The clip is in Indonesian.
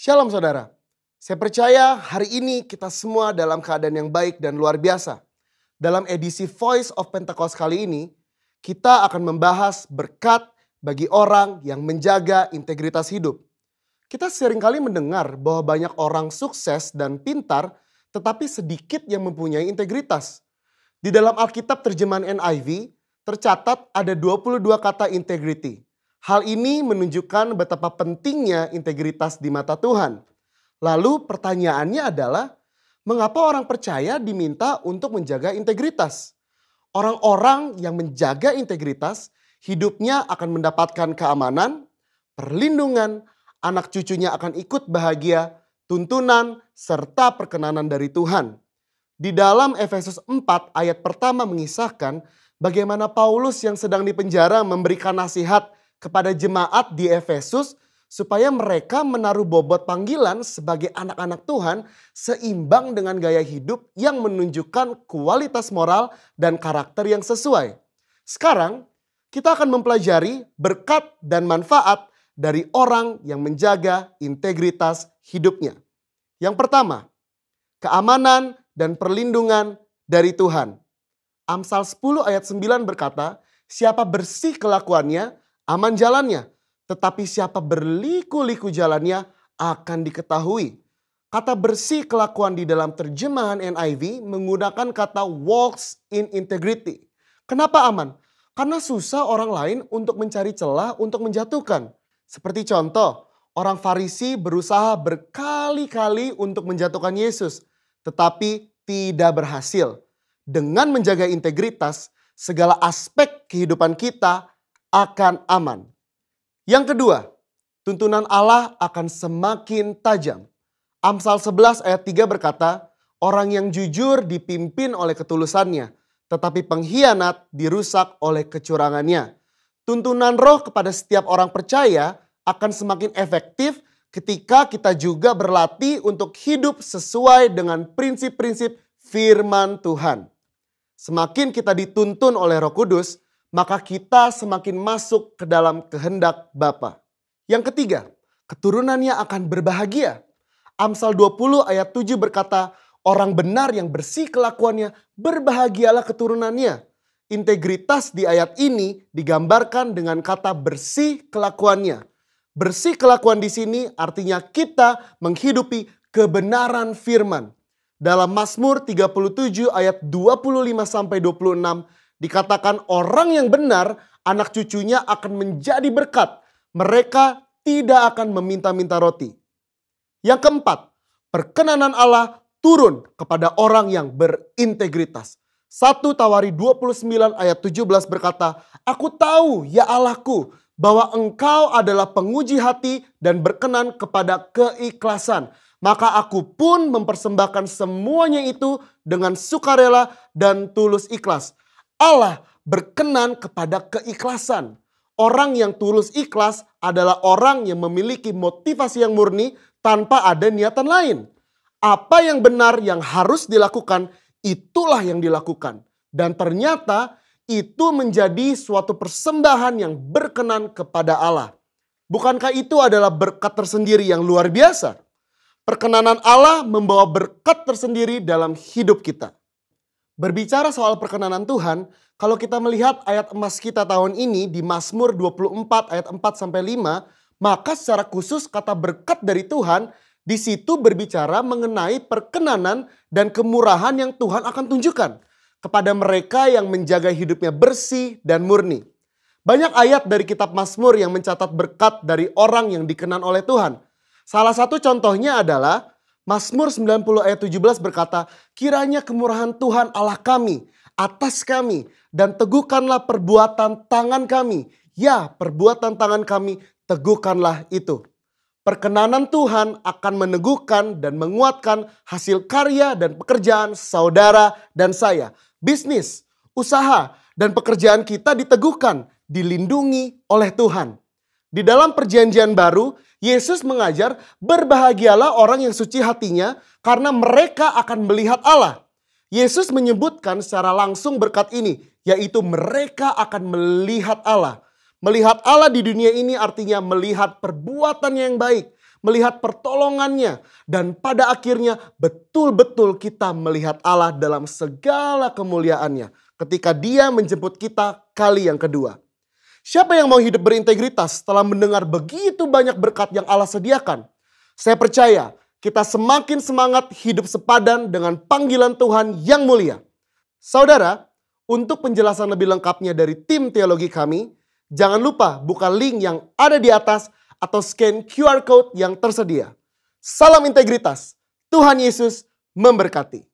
Shalom saudara. Saya percaya hari ini kita semua dalam keadaan yang baik dan luar biasa. Dalam edisi Voice of Pentecost kali ini, kita akan membahas berkat bagi orang yang menjaga integritas hidup. Kita seringkali mendengar bahwa banyak orang sukses dan pintar, tetapi sedikit yang mempunyai integritas. Di dalam Alkitab terjemahan NIV, tercatat ada 22 kata integrity. Hal ini menunjukkan betapa pentingnya integritas di mata Tuhan. Lalu pertanyaannya adalah, mengapa orang percaya diminta untuk menjaga integritas? Orang-orang yang menjaga integritas hidupnya akan mendapatkan keamanan, perlindungan, anak cucunya akan ikut bahagia, tuntunan, serta perkenanan dari Tuhan. Di dalam Efesus 4 ayat pertama mengisahkan bagaimana Paulus yang sedang dipenjara memberikan nasihat kepada jemaat di Efesus supaya mereka menaruh bobot panggilan sebagai anak-anak Tuhan seimbang dengan gaya hidup yang menunjukkan kualitas moral dan karakter yang sesuai. Sekarang kita akan mempelajari berkat dan manfaat dari orang yang menjaga integritas hidupnya. Yang pertama, keamanan dan perlindungan dari Tuhan. Amsal 10 ayat 9 berkata, siapa bersih kelakuannya, aman jalannya, tetapi siapa berliku-liku jalannya akan diketahui. Kata bersih kelakuan di dalam terjemahan NIV menggunakan kata walks in integrity. Kenapa aman? Karena susah orang lain untuk mencari celah untuk menjatuhkan. Seperti contoh, orang Farisi berusaha berkali-kali untuk menjatuhkan Yesus, tetapi tidak berhasil. Dengan menjaga integritas, segala aspek kehidupan kita akan aman. Yang kedua, tuntunan Allah akan semakin tajam. Amsal 11 ayat 3 berkata, Orang yang jujur dipimpin oleh ketulusannya, tetapi pengkhianat dirusak oleh kecurangannya. Tuntunan roh kepada setiap orang percaya akan semakin efektif ketika kita juga berlatih untuk hidup sesuai dengan prinsip-prinsip firman Tuhan. Semakin kita dituntun oleh roh kudus, maka kita semakin masuk ke dalam kehendak Bapa. Yang ketiga, keturunannya akan berbahagia. Amsal 20 ayat 7 berkata, orang benar yang bersih kelakuannya, berbahagialah keturunannya. Integritas di ayat ini digambarkan dengan kata bersih kelakuannya. Bersih kelakuan di sini artinya kita menghidupi kebenaran firman. Dalam Mazmur 37 ayat 25 sampai 26 Dikatakan orang yang benar, anak cucunya akan menjadi berkat. Mereka tidak akan meminta-minta roti. Yang keempat, perkenanan Allah turun kepada orang yang berintegritas. satu Tawari 29 ayat 17 berkata, Aku tahu ya Allahku bahwa engkau adalah penguji hati dan berkenan kepada keikhlasan. Maka aku pun mempersembahkan semuanya itu dengan sukarela dan tulus ikhlas Allah berkenan kepada keikhlasan. Orang yang tulus ikhlas adalah orang yang memiliki motivasi yang murni tanpa ada niatan lain. Apa yang benar yang harus dilakukan, itulah yang dilakukan. Dan ternyata itu menjadi suatu persembahan yang berkenan kepada Allah. Bukankah itu adalah berkat tersendiri yang luar biasa? Perkenanan Allah membawa berkat tersendiri dalam hidup kita. Berbicara soal perkenanan Tuhan, kalau kita melihat ayat emas kita tahun ini di Mazmur 24 ayat 4 sampai 5, maka secara khusus kata berkat dari Tuhan di situ berbicara mengenai perkenanan dan kemurahan yang Tuhan akan tunjukkan kepada mereka yang menjaga hidupnya bersih dan murni. Banyak ayat dari kitab Mazmur yang mencatat berkat dari orang yang dikenan oleh Tuhan. Salah satu contohnya adalah Masmur 90 ayat 17 berkata, "Kiranya kemurahan Tuhan Allah kami atas kami dan teguhkanlah perbuatan tangan kami." Ya, perbuatan tangan kami teguhkanlah itu. Perkenanan Tuhan akan meneguhkan dan menguatkan hasil karya dan pekerjaan saudara dan saya. Bisnis, usaha, dan pekerjaan kita diteguhkan, dilindungi oleh Tuhan. Di dalam perjanjian baru, Yesus mengajar, "Berbahagialah orang yang suci hatinya, karena mereka akan melihat Allah." Yesus menyebutkan secara langsung berkat ini, yaitu mereka akan melihat Allah. Melihat Allah di dunia ini artinya melihat perbuatan yang baik, melihat pertolongannya, dan pada akhirnya betul-betul kita melihat Allah dalam segala kemuliaannya ketika Dia menjemput kita kali yang kedua. Siapa yang mau hidup berintegritas setelah mendengar begitu banyak berkat yang Allah sediakan? Saya percaya kita semakin semangat hidup sepadan dengan panggilan Tuhan yang mulia. Saudara, untuk penjelasan lebih lengkapnya dari tim teologi kami, jangan lupa buka link yang ada di atas atau scan QR code yang tersedia. Salam integritas. Tuhan Yesus memberkati.